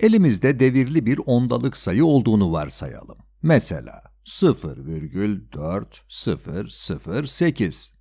Elimizde devirli bir ondalık sayı olduğunu varsayalım. Mesela 0,4008.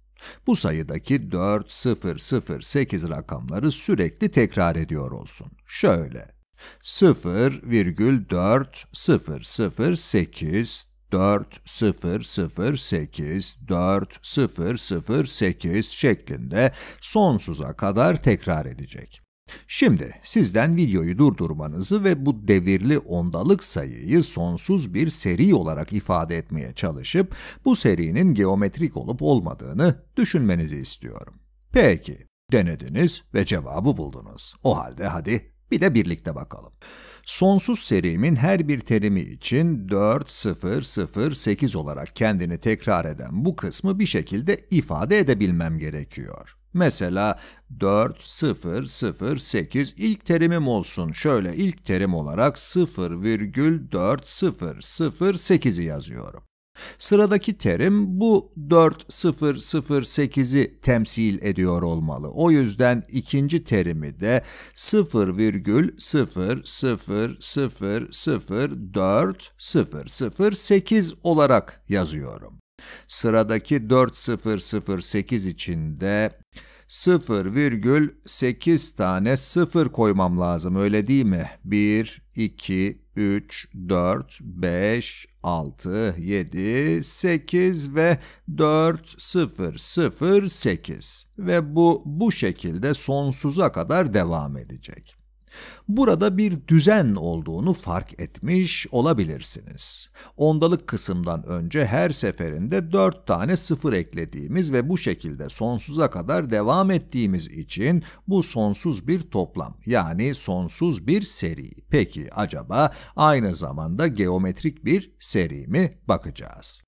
Bu sayıdaki 4008 rakamları sürekli tekrar ediyor olsun. Şöyle 0,4008, 4008, 4008 şeklinde sonsuza kadar tekrar edecek. Şimdi sizden videoyu durdurmanızı ve bu devirli ondalık sayıyı sonsuz bir seri olarak ifade etmeye çalışıp bu serinin geometrik olup olmadığını düşünmenizi istiyorum. Peki, denediniz ve cevabı buldunuz. O halde hadi bir de birlikte bakalım. Sonsuz serimin her bir terimi için 4, 0, 0, 8 olarak kendini tekrar eden bu kısmı bir şekilde ifade edebilmem gerekiyor. Mesela 4, 0, 0, 8 ilk terimim olsun. Şöyle ilk terim olarak 0,4008'i yazıyorum. Sıradaki terim bu 4008'i temsil ediyor olmalı. O yüzden ikinci terimi de 0,0004008 olarak yazıyorum. Sıradaki 4008 içinde 0,8 tane 0 koymam lazım öyle değil mi? 1, 2, 3, 4, 5, 6, 7, 8 ve 4, 0, 0, 8 ve bu bu şekilde sonsuza kadar devam edecek. Burada bir düzen olduğunu fark etmiş olabilirsiniz. Ondalık kısımdan önce her seferinde 4 tane sıfır eklediğimiz ve bu şekilde sonsuza kadar devam ettiğimiz için bu sonsuz bir toplam yani sonsuz bir seri. Peki acaba aynı zamanda geometrik bir seri mi? Bakacağız.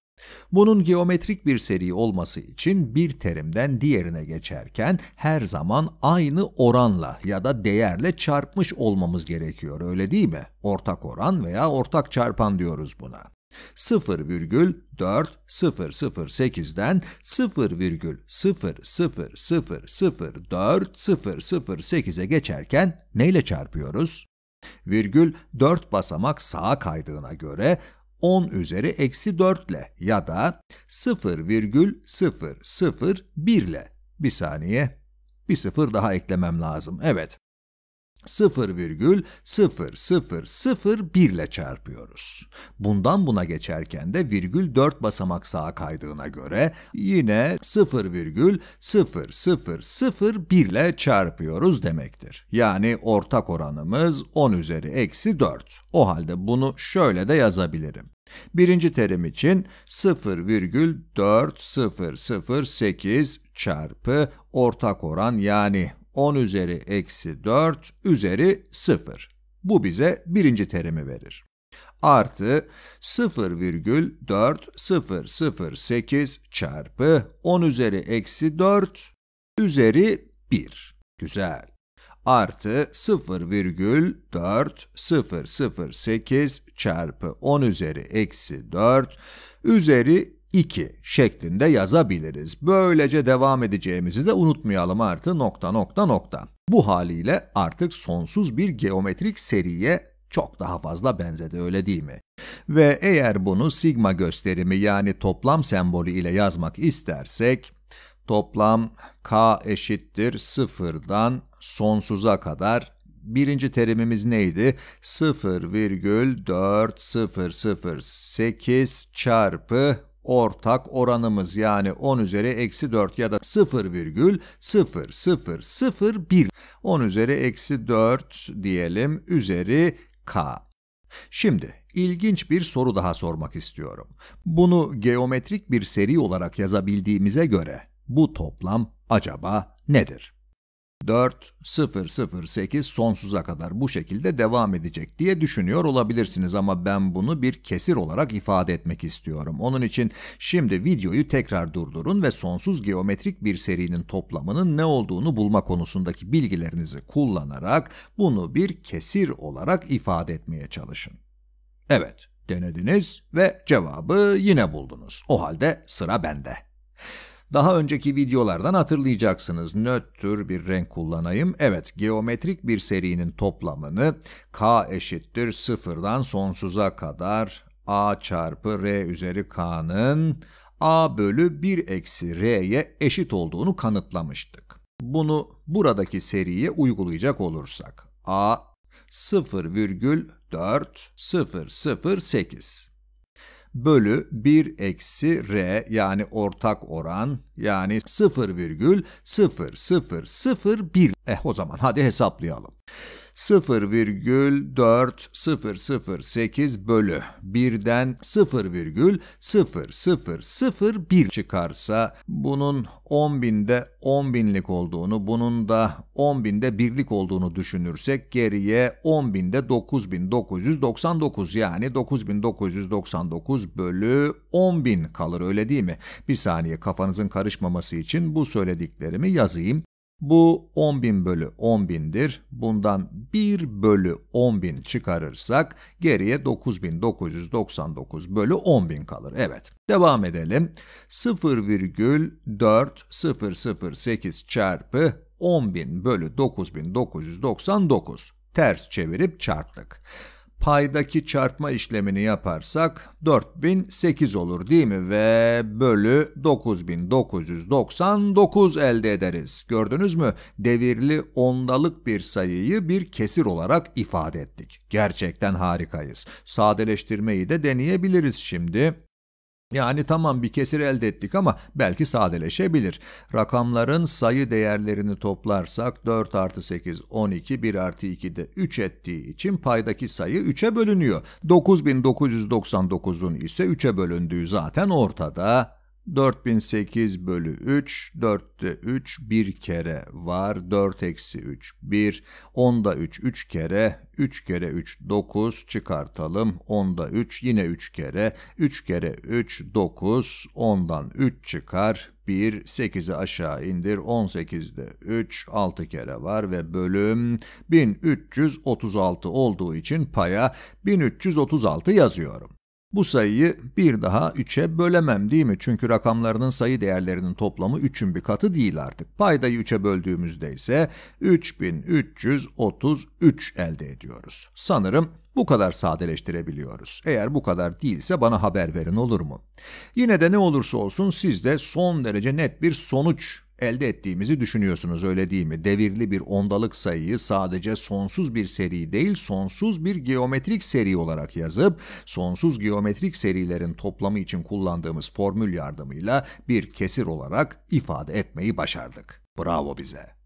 Bunun geometrik bir seri olması için bir terimden diğerine geçerken her zaman aynı oranla ya da değerle çarpmış olmamız gerekiyor öyle değil mi? Ortak oran veya ortak çarpan diyoruz buna. 0,4008'den 0,0004008'e geçerken neyle çarpıyoruz? Virgül 4 basamak sağa kaydığına göre 10 üzeri eksi 4 ile ya da 0,001 ile. Bir saniye, bir sıfır daha eklemem lazım, evet. 0,0001 ile çarpıyoruz. Bundan buna geçerken de virgül 4 basamak sağa kaydığına göre yine 0,0001 ile çarpıyoruz demektir. Yani ortak oranımız 10 üzeri eksi 4. O halde bunu şöyle de yazabilirim. Birinci terim için 0,4008 çarpı ortak oran yani 10 üzeri eksi 4 üzeri 0. Bu bize birinci terimi verir. Artı 0,4008 çarpı 10 üzeri eksi 4 üzeri 1. Güzel. Artı 0,4008 çarpı 10 üzeri eksi 4 üzeri 2 şeklinde yazabiliriz. Böylece devam edeceğimizi de unutmayalım artı nokta nokta nokta. Bu haliyle artık sonsuz bir geometrik seriye çok daha fazla benzedi öyle değil mi? Ve eğer bunu sigma gösterimi yani toplam sembolü ile yazmak istersek toplam k eşittir sıfırdan sonsuza kadar birinci terimimiz neydi? 0,4008 çarpı ortak oranımız yani 10 üzeri eksi 4 ya da 0,0001 10 üzeri eksi 4 diyelim üzeri k. Şimdi ilginç bir soru daha sormak istiyorum. Bunu geometrik bir seri olarak yazabildiğimize göre bu toplam acaba nedir? 4, 0, 0, 8 sonsuza kadar bu şekilde devam edecek diye düşünüyor olabilirsiniz ama ben bunu bir kesir olarak ifade etmek istiyorum. Onun için şimdi videoyu tekrar durdurun ve sonsuz geometrik bir serinin toplamının ne olduğunu bulma konusundaki bilgilerinizi kullanarak bunu bir kesir olarak ifade etmeye çalışın. Evet, denediniz ve cevabı yine buldunuz. O halde sıra bende. Daha önceki videolardan hatırlayacaksınız. Nötr bir renk kullanayım. Evet, geometrik bir serinin toplamını k eşittir sıfırdan sonsuza kadar a çarpı r üzeri k'nın a bölü 1 eksi r'ye eşit olduğunu kanıtlamıştık. Bunu buradaki seriye uygulayacak olursak a 0,4008 bölü 1 eksi r yani ortak oran yani 0,0001. Eh o zaman hadi hesaplayalım. 0,4008 bölü 1'den 0,0001 çıkarsa bunun 10 binde 10 binlik olduğunu, bunun da 10 binde birlik olduğunu düşünürsek geriye 10 binde 9999 yani 9999 bölü 10 bin kalır öyle değil mi? Bir saniye kafanızın karışmaması için bu söylediklerimi yazayım. Bu 10.000 bölü 10.000'dir. Bundan 1 bölü 10.000 çıkarırsak geriye 9.999 bölü 10.000 kalır. Evet, devam edelim. 0,4008 çarpı 10.000 bölü 9.999. Ters çevirip çarptık paydaki çarpma işlemini yaparsak 4008 olur değil mi? Ve bölü 9999 elde ederiz. Gördünüz mü? Devirli ondalık bir sayıyı bir kesir olarak ifade ettik. Gerçekten harikayız. Sadeleştirmeyi de deneyebiliriz şimdi. Yani tamam bir kesir elde ettik ama belki sadeleşebilir. Rakamların sayı değerlerini toplarsak 4 artı 8 12 1 artı 2 de 3 ettiği için paydaki sayı 3'e bölünüyor. 9999'un ise 3'e bölündüğü zaten ortada. 4008 bölü 3, 4'te 3 bir kere var, 4 eksi 3 1, 10'da 3 3 kere, 3 kere 3 9 çıkartalım, 10'da 3 yine 3 kere, 3 kere 3 9, 10'dan 3 çıkar, 1, 8'i aşağı indir, 18'de 3, 6 kere var ve bölüm 1336 olduğu için paya 1336 yazıyorum. Bu sayıyı bir daha 3'e bölemem değil mi? Çünkü rakamlarının sayı değerlerinin toplamı 3'ün bir katı değil artık. Paydayı 3'e böldüğümüzde ise 3333 elde ediyoruz. Sanırım bu kadar sadeleştirebiliyoruz. Eğer bu kadar değilse bana haber verin olur mu? Yine de ne olursa olsun sizde son derece net bir sonuç elde ettiğimizi düşünüyorsunuz öyle değil mi? Devirli bir ondalık sayıyı sadece sonsuz bir seri değil sonsuz bir geometrik seri olarak yazıp sonsuz geometrik serilerin toplamı için kullandığımız formül yardımıyla bir kesir olarak ifade etmeyi başardık. Bravo bize.